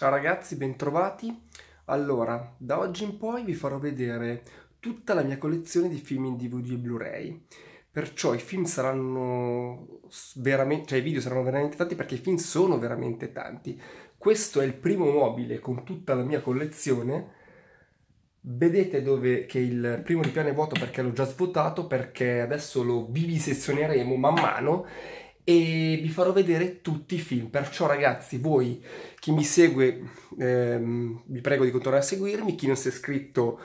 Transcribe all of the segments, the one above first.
Ciao ragazzi, bentrovati. Allora, da oggi in poi vi farò vedere tutta la mia collezione di film in DVD e Blu-ray. Perciò i film saranno veramente, cioè i video saranno veramente tanti perché i film sono veramente tanti. Questo è il primo mobile con tutta la mia collezione. Vedete dove che il primo ripiano è vuoto perché l'ho già svuotato, perché adesso lo vivisezioneremo man mano e vi farò vedere tutti i film. Perciò ragazzi, voi, chi mi segue, ehm, vi prego di continuare a seguirmi, chi non si è iscritto...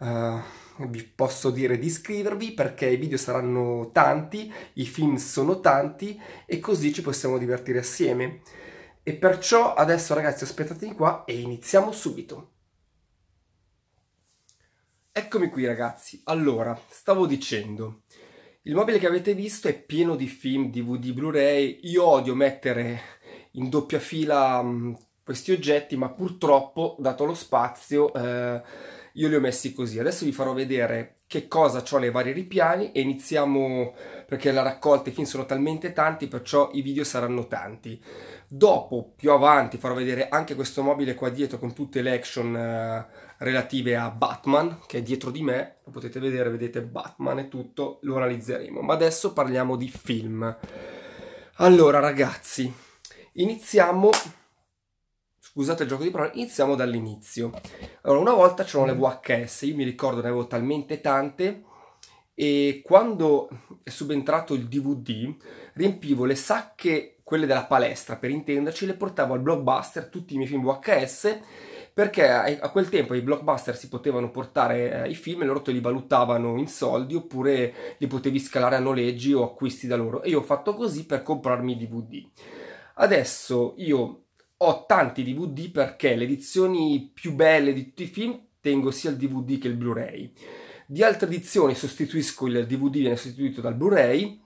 Eh, vi posso dire di iscrivervi perché i video saranno tanti, i film sono tanti e così ci possiamo divertire assieme. E perciò adesso ragazzi aspettatemi qua e iniziamo subito. Eccomi qui ragazzi, allora, stavo dicendo, il mobile che avete visto è pieno di film, DVD, Blu-ray. Io odio mettere in doppia fila mm, questi oggetti, ma purtroppo, dato lo spazio, eh, io li ho messi così. Adesso vi farò vedere che cosa ho nei vari ripiani e iniziamo, perché la raccolta e i film sono talmente tanti, perciò i video saranno tanti. Dopo, più avanti, farò vedere anche questo mobile qua dietro con tutte le action eh, relative a Batman, che è dietro di me, lo potete vedere, vedete Batman e tutto, lo analizzeremo. Ma adesso parliamo di film. Allora ragazzi, iniziamo Scusate il gioco di parole, iniziamo dall'inizio. Allora, una volta c'erano le mm. VHS, io mi ricordo ne avevo talmente tante e quando è subentrato il DVD riempivo le sacche, quelle della palestra per intenderci, le portavo al blockbuster tutti i miei film VHS perché a quel tempo i blockbuster si potevano portare eh, i film e loro te li valutavano in soldi oppure li potevi scalare a noleggi o acquisti da loro e io ho fatto così per comprarmi i DVD. Adesso io ho tanti DVD perché le edizioni più belle di tutti i film tengo sia il DVD che il Blu-ray. Di altre edizioni sostituisco il DVD, viene sostituito dal Blu-ray.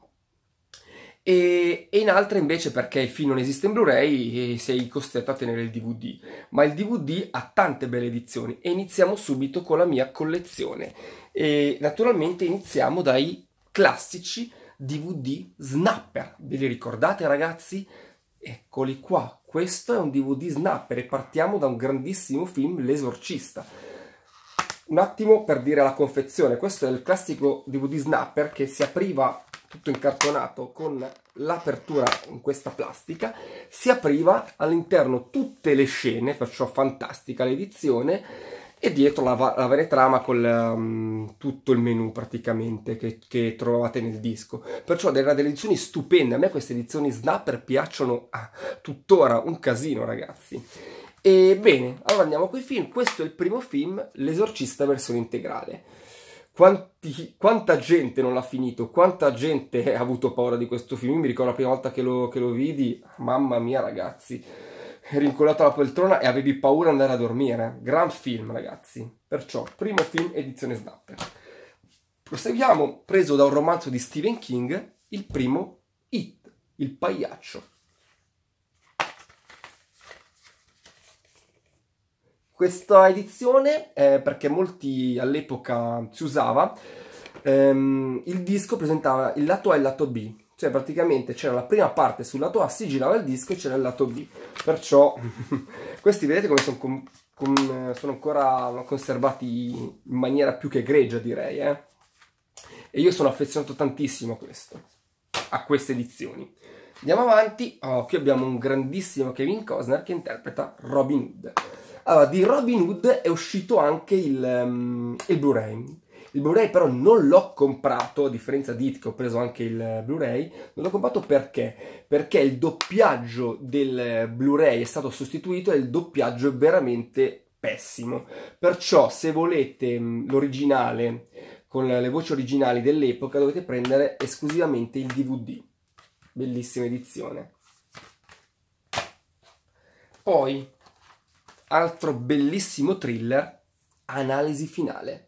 E, e, in altre invece perché il film non esiste in Blu-ray e sei costretto a tenere il DVD. Ma il DVD ha tante belle edizioni e iniziamo subito con la mia collezione. E naturalmente iniziamo dai classici DVD snapper. Ve li ricordate ragazzi? Eccoli qua, questo è un DVD snapper e partiamo da un grandissimo film, L'Esorcista. Un attimo per dire la confezione, questo è il classico DVD snapper che si apriva tutto incartonato con l'apertura in questa plastica, si apriva all'interno tutte le scene, perciò fantastica l'edizione, e dietro la, la trama con um, tutto il menu praticamente che, che, trovate nel disco. Perciò era delle edizioni stupende, a me queste edizioni snapper piacciono ah, tuttora un casino ragazzi. E bene, allora andiamo con i film, questo è il primo film, L'esorcista versione integrale. Quanti, quanta gente non l'ha finito, quanta gente ha avuto paura di questo film, Io mi ricordo la prima volta che lo, che lo vidi, mamma mia ragazzi rincollato alla poltrona e avevi paura di andare a dormire. Gran film, ragazzi. Perciò, primo film edizione Snapper. Proseguiamo, preso da un romanzo di Stephen King, il primo It, il pagliaccio. Questa edizione, eh, perché molti all'epoca si usava, ehm, il disco presentava il lato A e il lato B, cioè praticamente c'era la prima parte sul lato A, si girava il disco e c'era il lato B, perciò questi vedete come sono, con, con, sono, ancora conservati in maniera più che greggia direi, eh? e io sono affezionato tantissimo a questo, a queste edizioni. Andiamo avanti, oh, qui abbiamo un grandissimo Kevin Cosner che interpreta Robin Hood. Allora, di Robin Hood è uscito anche il, um, il Blu-ray, il Blu-ray però non l'ho comprato, a differenza di It che ho preso anche il Blu-ray, non l'ho comprato perché? Perché il doppiaggio del eh, Blu-ray è stato sostituito e il doppiaggio è veramente pessimo. Perciò se volete mm, l'originale con le voci originali dell'epoca dovete prendere esclusivamente il DVD. Bellissima edizione. Poi, altro bellissimo thriller, analisi finale.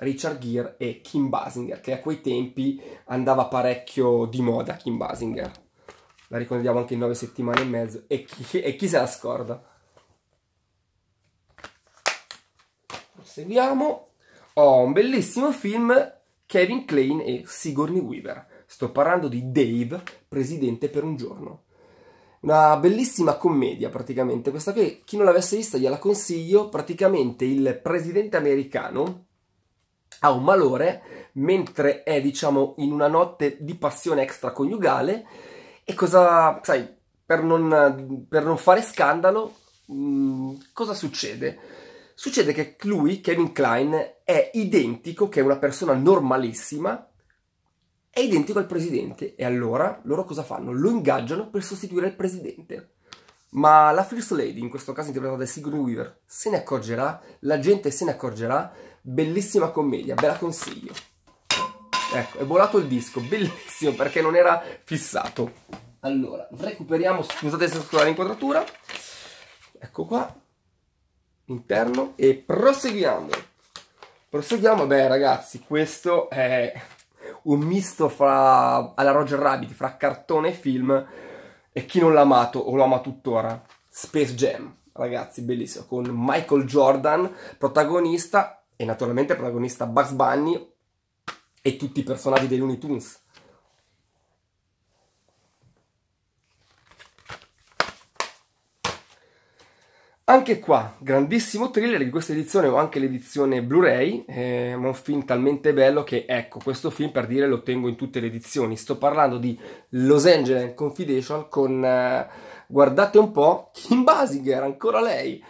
Richard Gere e Kim Basinger, che a quei tempi andava parecchio di moda Kim Basinger. La ricordiamo anche in nove settimane e mezzo. E chi, e chi se la scorda? Proseguiamo. Ho oh, un bellissimo film Kevin Klein e Sigourney Weaver. Sto parlando di Dave, presidente per un giorno. Una bellissima commedia praticamente, questa che chi non l'avesse vista gliela consiglio, praticamente il presidente americano ha un malore, mentre è, diciamo, in una notte di passione extraconiugale. E cosa, sai, per non, per non fare scandalo, mh, mm, cosa succede? Succede che lui, Kevin Klein, è identico, che è una persona normalissima, è identico al presidente. E allora loro cosa fanno? Lo ingaggiano per sostituire il presidente. Ma la First Lady, in questo caso interpretata da Sigourney Weaver, se ne accorgerà, la gente se ne accorgerà bellissima commedia, ve la consiglio. Ecco, è volato il disco, bellissimo perché non era fissato. Allora, recuperiamo, scusate se sto l'inquadratura. Ecco qua, interno e proseguiamo. Proseguiamo, beh ragazzi, questo è un misto fra alla Roger Rabbit, fra cartone e film e chi non l'ha amato o lo ama tuttora, Space Jam, ragazzi, bellissimo, con Michael Jordan protagonista e naturalmente protagonista Bugs Bunny e tutti i personaggi dei Looney Tunes. Anche qua, grandissimo thriller, di questa edizione ho anche l'edizione Blu-ray, eh, ma un film talmente bello che ecco, questo film per dire lo tengo in tutte le edizioni. Sto parlando di Los Angeles Confidential con, eh, guardate un po', Kim Basinger, ancora lei.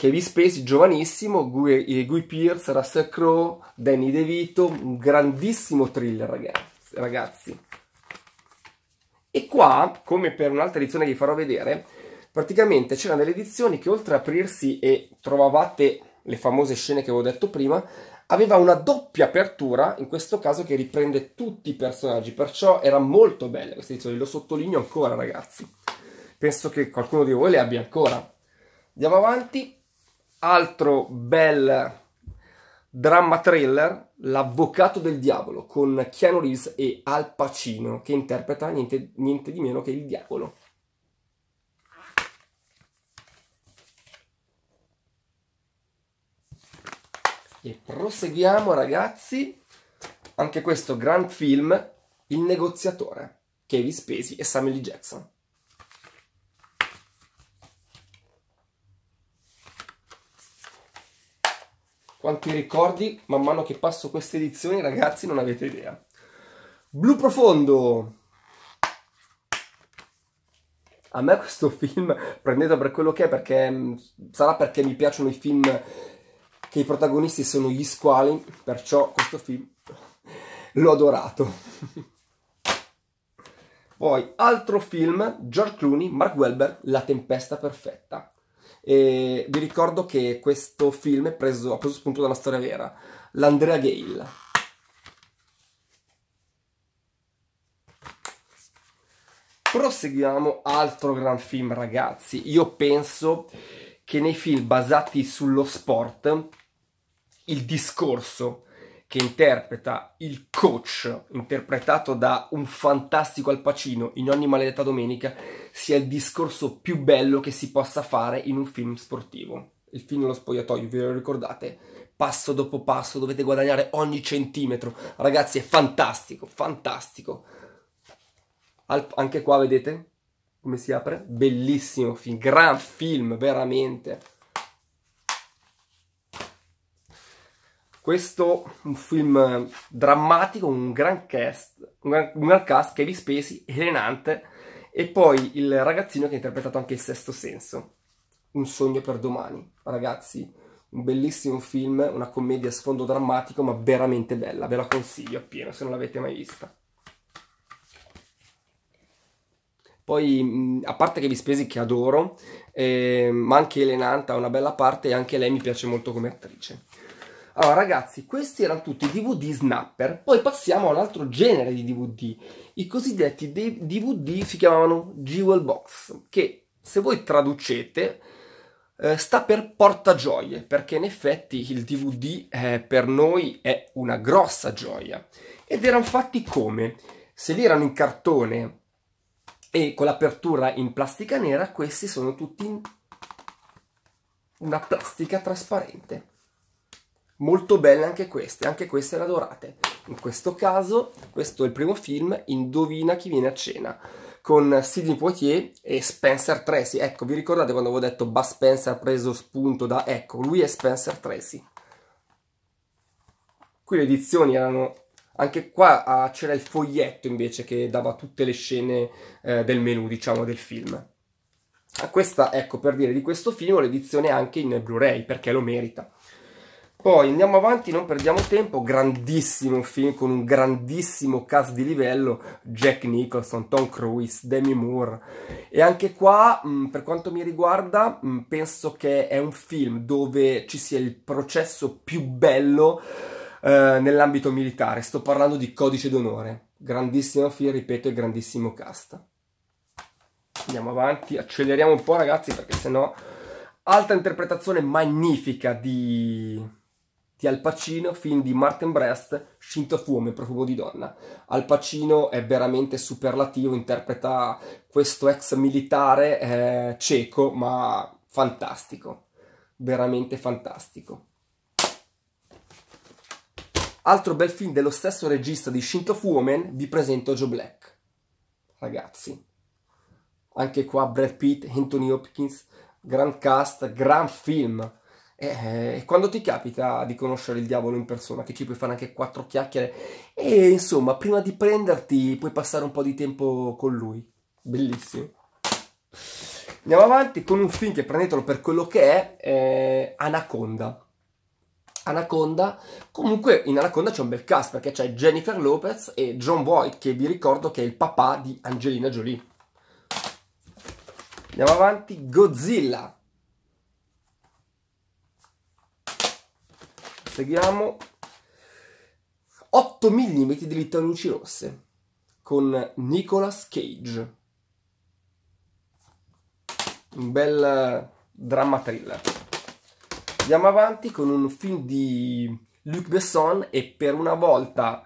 Kevin Spacey, giovanissimo, Guy, eh, Guy Pierce, Russell Crowe, Danny DeVito, un grandissimo thriller ragazzi. ragazzi. E qua, come per un'altra edizione che vi farò vedere, praticamente c'erano delle edizioni che oltre a aprirsi e trovavate le famose scene che avevo detto prima, aveva una doppia apertura, in questo caso che riprende tutti i personaggi, perciò era molto bella questa edizione, lo sottolineo ancora ragazzi. Penso che qualcuno di voi le abbia ancora. Andiamo avanti altro bel dramma thriller, L'avvocato del diavolo, con Keanu Reeves e Al Pacino, che interpreta niente, niente di meno che il diavolo. E proseguiamo ragazzi, anche questo gran film, Il negoziatore, Kevin Spacey e Samuel L. Jackson. Quanti ricordi man mano che passo queste edizioni, ragazzi, non avete idea. Blu profondo. A me questo film, prendetelo per quello che è, perché mm, sarà perché mi piacciono i film che i protagonisti sono gli squali, perciò questo film l'ho adorato. Poi, altro film, George Clooney, Mark Welber, La tempesta perfetta. E vi ricordo che questo film ha preso, preso spunto dalla storia vera, l'Andrea Gale. Proseguiamo, altro gran film ragazzi. Io penso che nei film basati sullo sport il discorso che interpreta il coach, interpretato da un fantastico Al Pacino in ogni maledetta domenica, sia il discorso più bello che si possa fare in un film sportivo. Il film Lo spogliatoio, ve lo ricordate? Passo dopo passo dovete guadagnare ogni centimetro. Ragazzi, è fantastico, fantastico. Al- anche qua vedete come si apre? Bellissimo film, gran film, veramente. Questo un film eh, drammatico, un gran cast, un gran, un gran cast, Kevin Spacey, Renante e poi il ragazzino che ha interpretato anche il sesto senso. Un sogno per domani, ragazzi. Un bellissimo film, una commedia a sfondo drammatico, ma veramente bella. Ve la consiglio appieno se non l'avete mai vista. Poi, a parte che vi spesi che adoro, eh, ma anche Elenanta ha una bella parte e anche lei mi piace molto come attrice. Allora ragazzi, questi erano tutti i DVD snapper, poi passiamo a un altro genere di DVD. I cosiddetti DVD si chiamavano Jewel Box, che se voi traducete eh, sta per portagioie, perché in effetti il DVD eh, per noi è una grossa gioia. Ed erano fatti come? Se li erano in cartone e con l'apertura in plastica nera, questi sono tutti in una plastica trasparente Molto belle anche queste, anche queste le adorate. In questo caso, questo è il primo film, Indovina chi viene a cena, con Sidney Poitier e Spencer Tracy. Ecco, vi ricordate quando avevo detto Bud Spencer ha preso spunto da... Ecco, lui è Spencer Tracy. Qui le edizioni erano anche qua ah, c'era il foglietto invece che dava tutte le scene eh, del menu, diciamo, del film. Questa, ecco, per dire di questo film, l'edizione anche in Blu-ray, perché lo merita. Poi andiamo avanti, non perdiamo tempo, grandissimo film con un grandissimo cast di livello, Jack Nicholson, Tom Cruise, Demi Moore. E anche qua, mm, per quanto mi riguarda, mm, penso che è un film dove ci sia il processo più bello eh, nell'ambito militare. Sto parlando di Codice d'Onore. Grandissimo film, ripeto, e grandissimo cast. Andiamo avanti, acceleriamo un po' ragazzi perché sennò... Alta interpretazione magnifica di di Al Pacino, film di Martin Brest, Shinto a profumo di donna. Al Pacino è veramente superlativo, interpreta questo ex militare eh, cieco, ma fantastico, veramente fantastico. Altro bel film dello stesso regista di Shinto Woman, vi presento Joe Black. Ragazzi, anche qua Brad Pitt, Anthony Hopkins, gran cast, gran film. E, eh, e eh, quando ti capita di conoscere il diavolo in persona, che ci puoi fare anche quattro chiacchiere, e insomma, prima di prenderti puoi passare un po' di tempo con lui. Bellissimo. Andiamo avanti con un film che prendetelo per quello che è, eh, Anaconda. Anaconda, comunque in Anaconda c'è un bel cast perché c'è Jennifer Lopez e John Boyd che vi ricordo che è il papà di Angelina Jolie. Andiamo avanti, Godzilla. Seguiamo. 8 mm di littaluci rosse con Nicolas Cage. Un bel eh, dramma thriller. Andiamo avanti con un film di Luc Besson e per una volta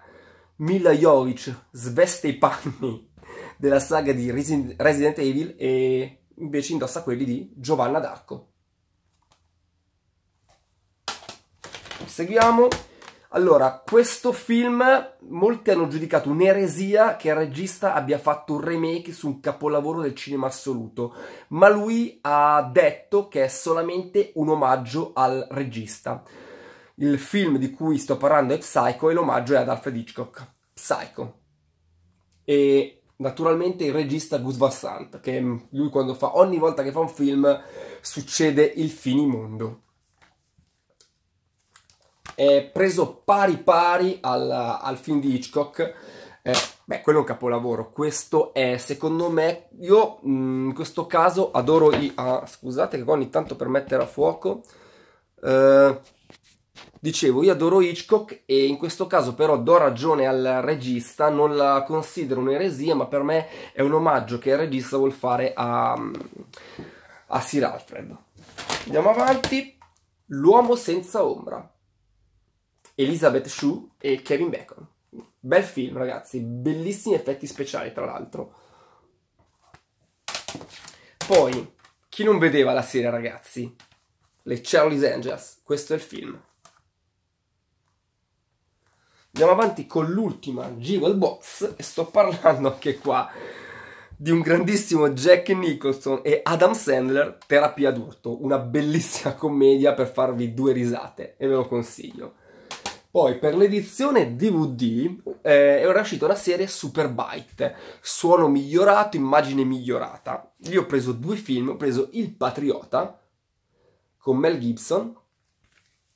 Mila Jovic sveste i panni della saga di Resident Evil e invece indossa quelli di Giovanna D'Arco. proseguiamo. Allora, questo film molti hanno giudicato un'eresia che il regista abbia fatto un remake su un capolavoro del cinema assoluto, ma lui ha detto che è solamente un omaggio al regista. Il film di cui sto parlando è Psycho e l'omaggio è ad Alfred Hitchcock. Psycho. E naturalmente il regista Gus Van Sant, che lui quando fa, ogni volta che fa un film succede il finimondo è preso pari pari al, al film di Hitchcock. Eh, beh, quello è un capolavoro. Questo è, secondo me, io mm, in questo caso adoro i... Ah, scusate che qua ogni tanto per mettere a fuoco... Eh, dicevo, io adoro Hitchcock e in questo caso però do ragione al regista, non la considero un'eresia, ma per me è un omaggio che il regista vuole fare a, a Sir Alfred. Andiamo avanti. L'uomo senza ombra. Elizabeth Shue e Kevin Bacon. Bel film, ragazzi, bellissimi effetti speciali, tra l'altro. Poi, chi non vedeva la serie, ragazzi? Le Charlie's Angels, questo è il film. Andiamo avanti con l'ultima Jewel Box e sto parlando anche qua di un grandissimo Jack Nicholson e Adam Sandler, Terapia d'urto, una bellissima commedia per farvi due risate e ve lo consiglio. Poi per l'edizione DVD eh, era uscita una serie Super Superbite, suono migliorato, immagine migliorata. Lì ho preso due film, ho preso Il Patriota con Mel Gibson.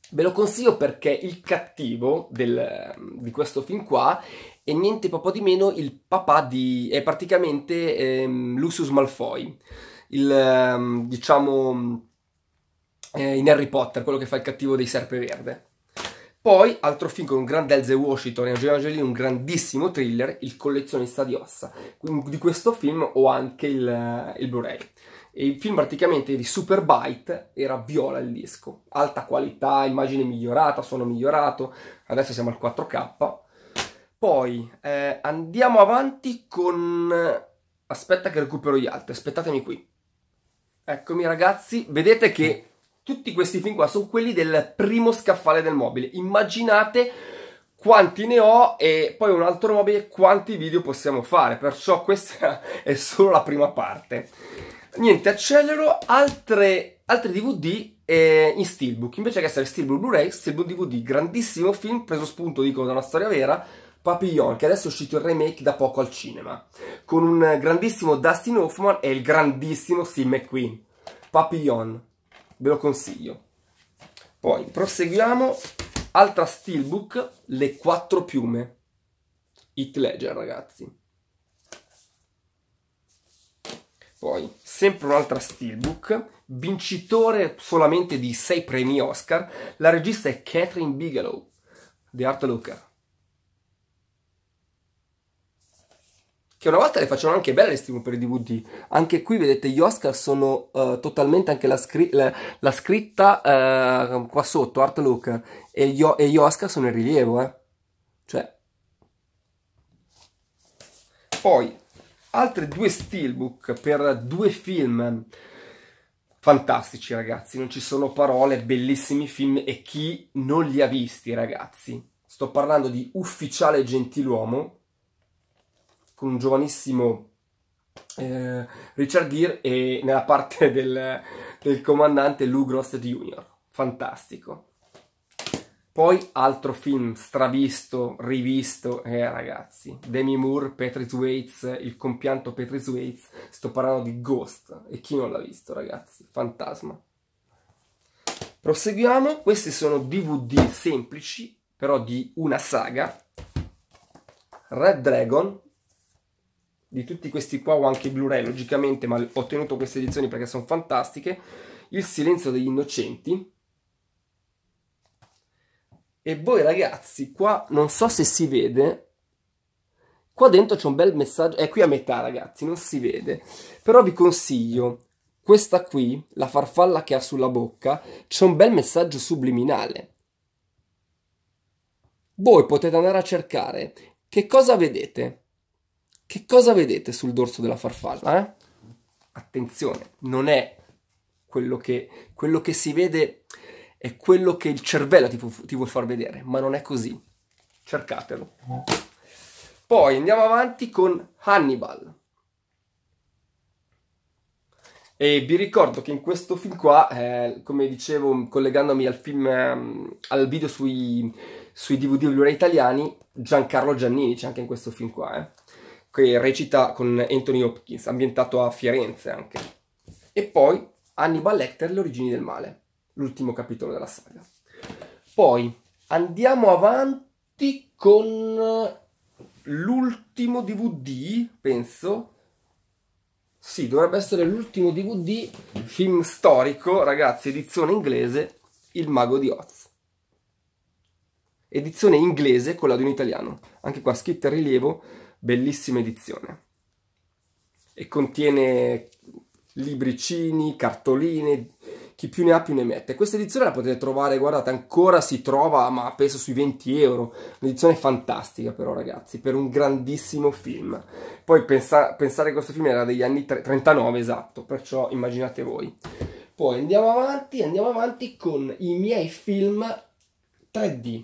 Ve lo consiglio perché il cattivo del, di questo film qua è niente poco di meno il papà di... è praticamente ehm, Lucius Malfoy, il ehm, diciamo eh, in Harry Potter, quello che fa il cattivo dei Serpeverde. Poi, altro film con un gran Denzel Washington e Angelina Jolie, un grandissimo thriller, Il collezionista di ossa. Di questo film ho anche il, il Blu-ray. E il film praticamente di Super Byte era viola il disco. Alta qualità, immagine migliorata, suono migliorato. Adesso siamo al 4K. Poi eh, andiamo avanti con... Aspetta che recupero gli altri, aspettatemi qui. Eccomi ragazzi, vedete che tutti questi film qua sono quelli del primo scaffale del mobile. Immaginate quanti ne ho e poi un altro mobile quanti video possiamo fare. Perciò questa è solo la prima parte. Niente, accelero altre, altre DVD eh, in steelbook. Invece che essere steelbook Blu-ray, steelbook DVD, grandissimo film preso spunto, dico, da una storia vera. Papillon, che adesso è uscito il remake da poco al cinema, con un grandissimo Dustin Hoffman e il grandissimo Sim McQueen. Papillon, ve lo consiglio. Poi proseguiamo, altra steelbook, le quattro piume. Hit Ledger, ragazzi. Poi, sempre un'altra steelbook, vincitore solamente di sei premi Oscar, la regista è Catherine Bigelow, The Art Looker. che una volta le facevano anche belle le stime per i DVD. Anche qui vedete gli Oscar sono uh, totalmente anche la, scri- la, la scritta uh, qua sotto, Art Look, e gli, e gli, Oscar sono in rilievo, eh. Cioè. Poi, altri due steelbook per due film fantastici ragazzi, non ci sono parole, bellissimi film e chi non li ha visti ragazzi. Sto parlando di Ufficiale Gentiluomo, con un giovanissimo eh, Richard Gere e nella parte del, del comandante Lou Gross Jr. Fantastico. Poi altro film stravisto, rivisto, eh ragazzi, Demi Moore, Patrick Waits, il compianto Patrick Waits, sto parlando di Ghost, e chi non l'ha visto ragazzi, fantasma. Proseguiamo, questi sono DVD semplici, però di una saga, Red Dragon, di tutti questi qua ho anche Blu-ray logicamente, ma ho tenuto queste edizioni perché sono fantastiche. Il silenzio degli innocenti. E voi ragazzi, qua non so se si vede, Qua dentro c'è un bel messaggio, è qui a metà ragazzi, non si vede, però vi consiglio questa qui, la farfalla che ha sulla bocca, c'è un bel messaggio subliminale. Voi potete andare a cercare che cosa vedete che cosa vedete sul dorso della farfalla? Eh? Attenzione, non è quello che, quello che si vede, è quello che il cervello ti, ti vuol far vedere, ma non è così. Cercatelo. Poi andiamo avanti con Hannibal. E vi ricordo che in questo film qua, eh, come dicevo, collegandomi al film, ehm, al video sui, sui DVD Blu-ray italiani, Giancarlo Giannini c'è anche in questo film qua, eh che recita con Anthony Hopkins, ambientato a Firenze anche. E poi Hannibal Lecter, Le origini del male, l'ultimo capitolo della saga. Poi andiamo avanti con l'ultimo DVD, penso. Sì, dovrebbe essere l'ultimo DVD, film storico, ragazzi, edizione inglese, Il mago di Oz. Edizione inglese con la di un italiano. Anche qua scritto in rilievo bellissima edizione e contiene libricini, cartoline, chi più ne ha più ne mette. Questa edizione la potete trovare, guardate, ancora si trova, ma penso sui 20 euro. Un'edizione fantastica però, ragazzi, per un grandissimo film. Poi pensa pensare che questo film era degli anni 39, esatto, perciò immaginate voi. Poi andiamo avanti, andiamo avanti con i miei film 3D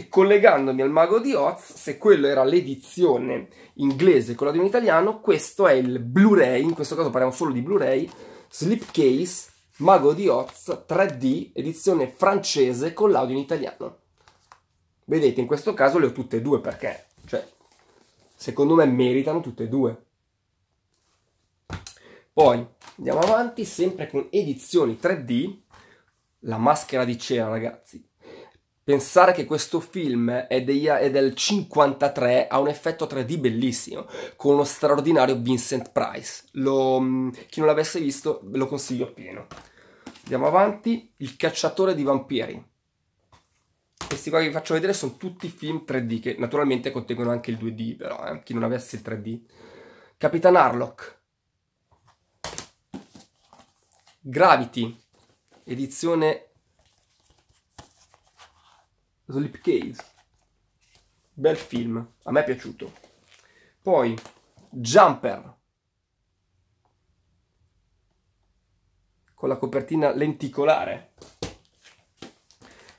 e collegandomi al mago di Oz, se quello era l'edizione inglese con la di un italiano, questo è il Blu-ray, in questo caso parliamo solo di Blu-ray, Slipcase Mago di Oz 3D edizione francese con l'audio in italiano. Vedete, in questo caso le ho tutte e due perché, cioè, secondo me meritano tutte e due. Poi andiamo avanti, sempre con edizioni 3D, la maschera di cera, ragazzi Pensare che questo film è, dei, è, del 53 ha un effetto 3D bellissimo, con lo straordinario Vincent Price. Lo, mm, chi non l'avesse visto ve lo consiglio appieno. Andiamo avanti, Il cacciatore di vampiri. Questi qua che vi faccio vedere sono tutti film 3D, che naturalmente contengono anche il 2D, però, eh, chi non avesse il 3D. Capitan Harlock. Gravity, edizione Slipcase. Bel film, a me è piaciuto. Poi Jumper. Con la copertina lenticolare.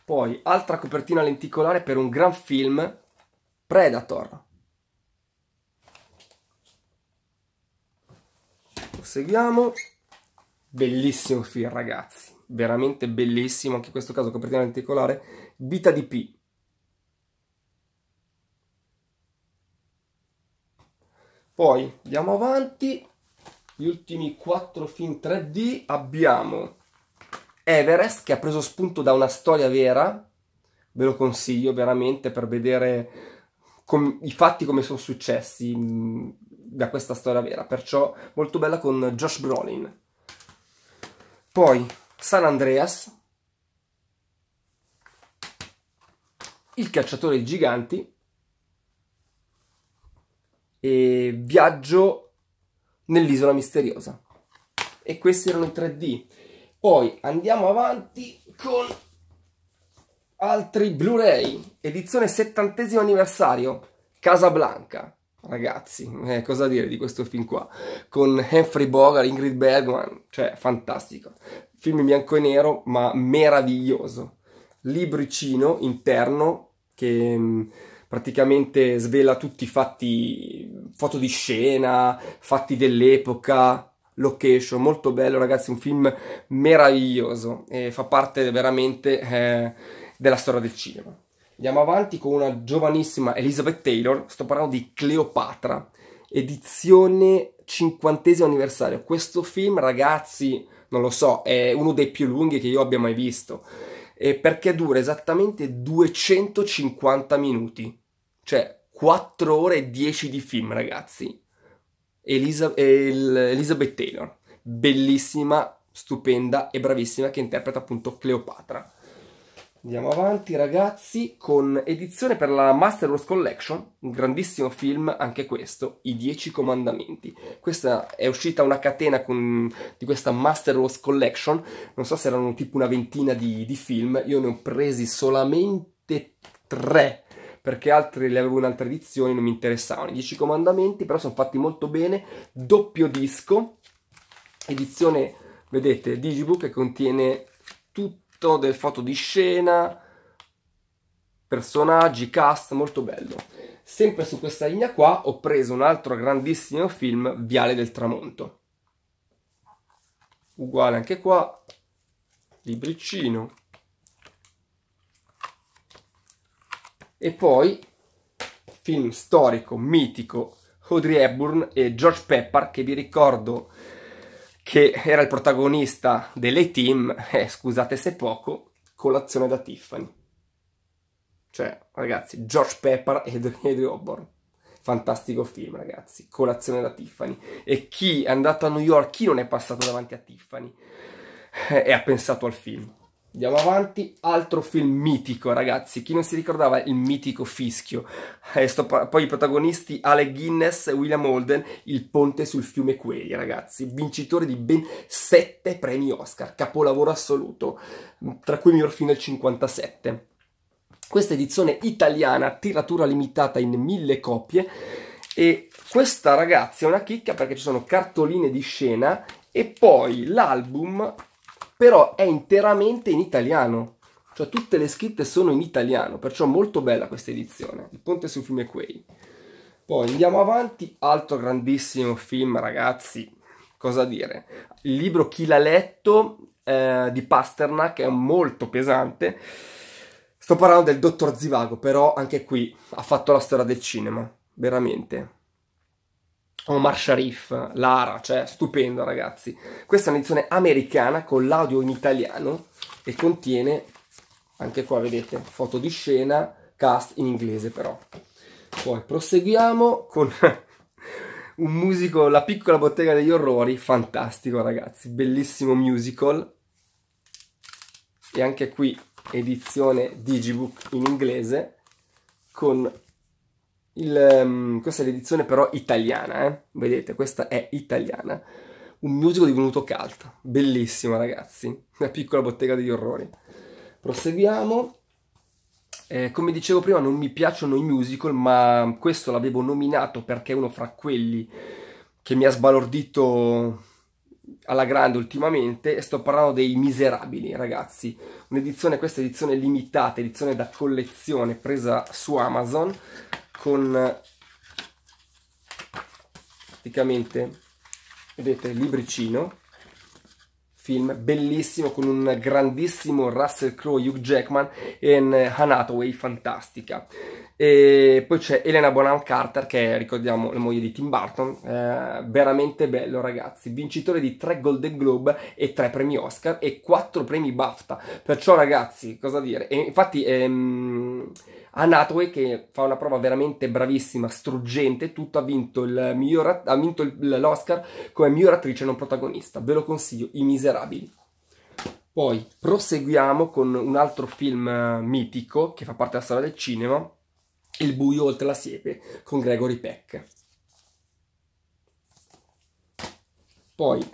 Poi altra copertina lenticolare per un gran film Predator. Proseguiamo. Bellissimo film, ragazzi. Veramente bellissimo. Anche in questo caso copertina lenticolare Vita di P. Poi andiamo avanti, gli ultimi 4 film 3D abbiamo Everest che ha preso spunto da una storia vera, ve lo consiglio veramente per vedere com- i fatti come sono successi mh, mm, da questa storia vera, perciò molto bella con Josh Brolin. Poi San Andreas, il cacciatore di giganti e viaggio nell'isola misteriosa. E questi erano i 3D. Poi andiamo avanti con altri Blu-ray, edizione settantesimo anniversario, Casablanca. Ragazzi, eh, cosa dire di questo film qua? Con Humphrey Bogart, Ingrid Bergman, cioè fantastico. Film bianco e nero, ma meraviglioso libricino interno che mm, praticamente svela tutti i fatti, foto di scena, fatti dell'epoca, location, molto bello ragazzi, un film meraviglioso e fa parte veramente eh, della storia del cinema. Andiamo avanti con una giovanissima Elizabeth Taylor, sto parlando di Cleopatra, edizione cinquantesimo anniversario. Questo film ragazzi, non lo so, è uno dei più lunghi che io abbia mai visto eh, perché dura esattamente 250 minuti, cioè 4 ore e 10 di film, ragazzi. Elisa- el- Elizabeth Taylor, bellissima, stupenda e bravissima che interpreta appunto Cleopatra. Andiamo avanti ragazzi con edizione per la Master Wars Collection, un grandissimo film anche questo, I Dieci Comandamenti. Questa è uscita una catena con, di questa Master Wars Collection, non so se erano tipo una ventina di, di film, io ne ho presi solamente tre perché altri li avevo in altre edizioni non mi interessavano. I Dieci Comandamenti però sono fatti molto bene, doppio disco, edizione, vedete, Digibook che contiene tutti tutto, del foto di scena, personaggi, cast, molto bello. Sempre su questa linea qua ho preso un altro grandissimo film, Viale del Tramonto. Uguale anche qua, libriccino E poi, film storico, mitico, Audrey Hepburn e George Pepper, che vi ricordo che era il protagonista delle team, eh, scusate se poco, colazione da Tiffany. Cioè, ragazzi, George Pepper e Eddie Obor. Fantastico film, ragazzi. Colazione da Tiffany. E chi è andato a New York, chi non è passato davanti a Tiffany eh, e ha pensato al film. Andiamo avanti, altro film mitico ragazzi, chi non si ricordava il mitico Fischio, eh, poi i protagonisti Ale Guinness e William Holden, Il ponte sul fiume Quei ragazzi, vincitore di ben sette premi Oscar, capolavoro assoluto, mm, tra cui miglior film del 57. Questa edizione italiana, tiratura limitata in mille copie, e questa ragazzi è una chicca perché ci sono cartoline di scena e poi l'album però è interamente in italiano. Cioè tutte le scritte sono in italiano, perciò molto bella questa edizione, Il ponte sul fiume Quay. Poi andiamo avanti, altro grandissimo film, ragazzi, cosa dire. Il libro Chi l'ha letto eh, di Pasternak è molto pesante. Sto parlando del dottor Zivago, però anche qui ha fatto la storia del cinema, veramente. Oh, Omar Sharif, Lara, cioè stupendo ragazzi. Questa è un'edizione americana con l'audio in italiano e contiene, anche qua vedete, foto di scena, cast in inglese però. Poi proseguiamo con un musico, La piccola bottega degli orrori, fantastico ragazzi, bellissimo musical. E anche qui edizione Digibook in inglese con il, um, questa è l'edizione però italiana, eh? vedete, questa è italiana. Un musical divenuto cult, bellissimo ragazzi, una piccola bottega degli orrori. Proseguiamo. Eh, come dicevo prima non mi piacciono i musical, ma questo l'avevo nominato perché è uno fra quelli che mi ha sbalordito alla grande ultimamente e sto parlando dei Miserabili, ragazzi. Un'edizione, questa edizione limitata, edizione da collezione presa su Amazon con praticamente, vedete, il libricino, film bellissimo con un grandissimo Russell Crowe, Hugh Jackman e Hannah Hathaway fantastica. E poi c'è Elena Bonham Carter che è, ricordiamo la moglie di Tim Burton, eh, veramente bello ragazzi, vincitore di tre Golden Globe e tre premi Oscar e quattro premi BAFTA. Perciò ragazzi, cosa dire? E infatti ehm, a che fa una prova veramente bravissima, struggente, tutto ha vinto, il miglior, ha vinto l'Oscar come miglior attrice non protagonista. Ve lo consiglio, I Miserabili. Poi proseguiamo con un altro film eh, mitico che fa parte della storia del cinema, Il buio oltre la siepe, con Gregory Peck. Poi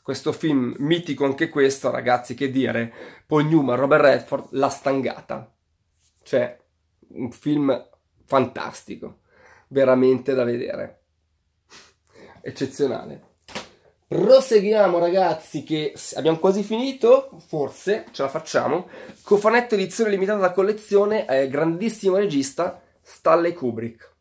questo film mitico anche questo, ragazzi, che dire, Paul Newman, Robert Redford, La stangata. Cioè, un film fantastico, veramente da vedere, eccezionale. Proseguiamo ragazzi che abbiamo quasi finito, forse ce la facciamo. Cofanetto edizione limitata da collezione, eh, grandissimo regista Stanley Kubrick.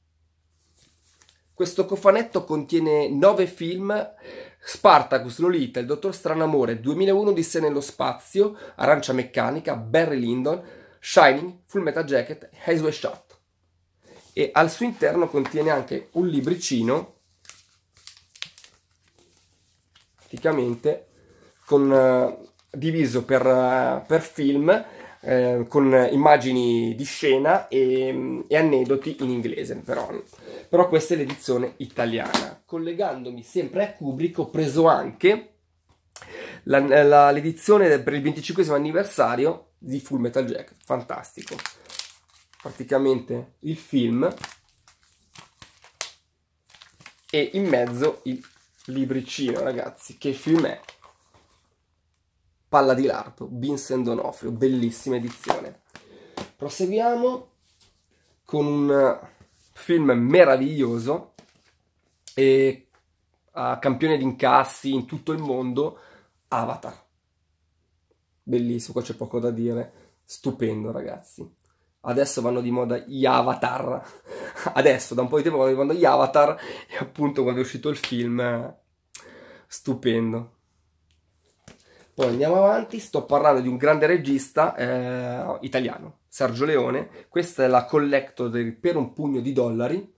Questo cofanetto contiene 9 film, Spartacus, Lolita, Il Dottor Strano Amore, 2001 Disse nello spazio, Arancia Meccanica, Barry Lyndon, Shining, Full Metal Jacket, Hazeway Shot. E al suo interno contiene anche un libricino, praticamente, con, uh, diviso per, uh, per film, eh, con immagini di scena e, mm, e, aneddoti in inglese, però. però questa è l'edizione italiana. Collegandomi sempre a Kubrick, ho preso anche la, la, l'edizione per il 25 anniversario di Full Metal Jack, fantastico. Praticamente il film e in mezzo il libricino, ragazzi, che film è? Palla di Lardo, Vincent Donofrio, bellissima edizione. Proseguiamo con un film meraviglioso e eh, a campione di incassi in tutto il mondo, Avatar bellissimo, qua c'è poco da dire, stupendo ragazzi. Adesso vanno di moda gli avatar, adesso da un po' di tempo vanno di moda gli avatar e appunto quando è uscito il film, stupendo. Poi andiamo avanti, sto parlando di un grande regista eh, italiano, Sergio Leone, questa è la collector per un pugno di dollari,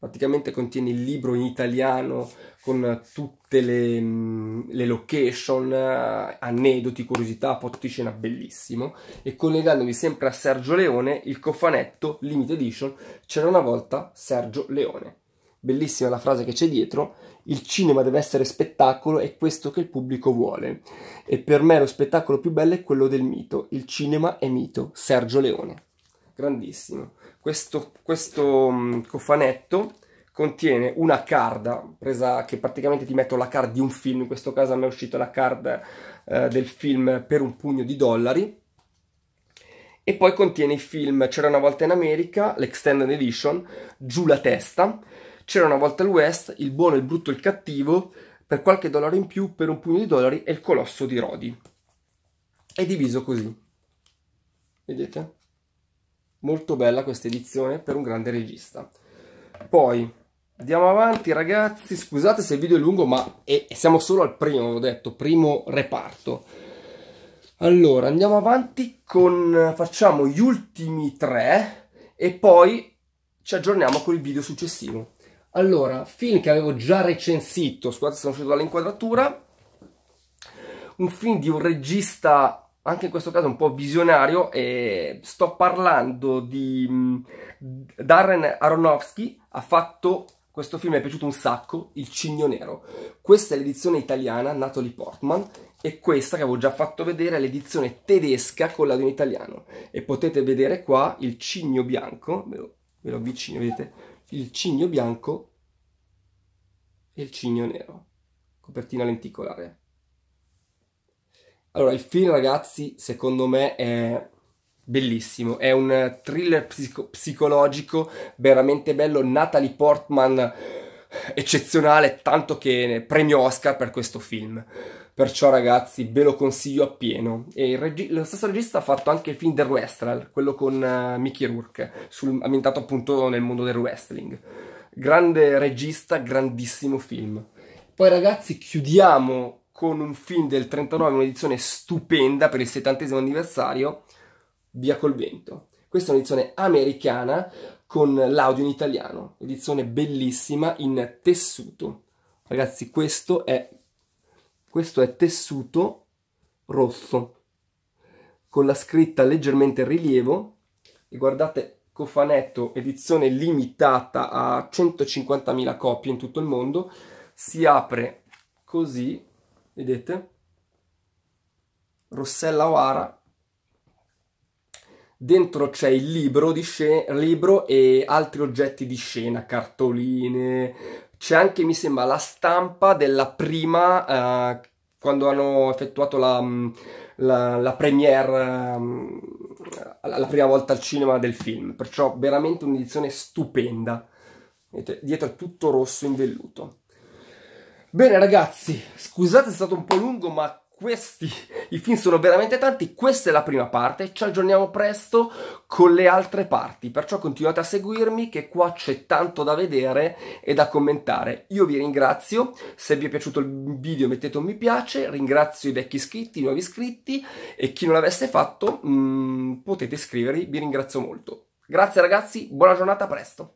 praticamente contiene il libro in italiano con tutte le, mm, le location, aneddoti, curiosità, foto di scena bellissimo e collegandomi sempre a Sergio Leone, il cofanetto Limited Edition, c'era una volta Sergio Leone. Bellissima la frase che c'è dietro, il cinema deve essere spettacolo, è questo che il pubblico vuole. E per me lo spettacolo più bello è quello del mito, il cinema è mito, Sergio Leone grandissimo. Questo, questo mm, cofanetto contiene una card presa che praticamente ti metto la card di un film, in questo caso a me è uscita la card eh, del film Per un pugno di dollari e poi contiene i film C'era una volta in America, l'Extended Edition, Giù la testa, C'era una volta il West, Il buono, il brutto, il cattivo, per qualche dollaro in più, per un pugno di dollari e il colosso di Rodi. È diviso così. Vedete? molto bella questa edizione per un grande regista. Poi andiamo avanti ragazzi, scusate se il video è lungo ma è, siamo solo al primo, l'ho detto, primo reparto. Allora andiamo avanti con, facciamo gli ultimi tre e poi ci aggiorniamo con il video successivo. Allora, film che avevo già recensito, scusate se sono uscito dall'inquadratura, un film di un regista anche in questo caso un po' visionario, e sto parlando di Darren Aronofsky, ha fatto questo film, mi è piaciuto un sacco, Il Cigno Nero. Questa è l'edizione italiana, Natalie Portman, e questa che avevo già fatto vedere è l'edizione tedesca con l'audio in italiano. E potete vedere qua il Cigno Bianco, ve lo, ve lo avvicino, vedete? Il Cigno Bianco e il Cigno Nero, copertina lenticolare. Allora, il film, ragazzi, secondo me è bellissimo. È un thriller psico- psicologico veramente bello. Natalie Portman eccezionale, tanto che premio Oscar per questo film. Perciò ragazzi ve lo consiglio appieno. E regi- lo stesso regista ha fatto anche il film The Westral, quello con uh, Mickey Rourke, sul- ambientato appunto nel mondo del wrestling. Grande regista, grandissimo film. Poi ragazzi chiudiamo con un film del 39, un'edizione stupenda per il 70 anniversario, Via col vento. Questa è un'edizione americana con l'audio in italiano, edizione bellissima in tessuto. Ragazzi, questo è, questo è tessuto rosso con la scritta leggermente in rilievo e guardate cofanetto edizione limitata a 150.000 copie in tutto il mondo si apre così vedete? Rossella O'Hara. Dentro c'è il libro, di scena, libro e altri oggetti di scena, cartoline. C'è anche, mi sembra, la stampa della prima, eh, quando hanno effettuato la, mm, la, la premiere, mm, la prima volta al cinema del film. Perciò veramente un'edizione stupenda. Vedete, dietro è tutto rosso in velluto. Bene ragazzi, scusate è stato un po' lungo ma questi i film sono veramente tanti, questa è la prima parte, ci aggiorniamo presto con le altre parti, perciò continuate a seguirmi che qua c'è tanto da vedere e da commentare. Io vi ringrazio, se vi è piaciuto il video mettete un mi piace, ringrazio i vecchi iscritti, i nuovi iscritti e chi non l'avesse fatto mh, mm, potete iscrivervi, vi ringrazio molto. Grazie ragazzi, buona giornata, a presto!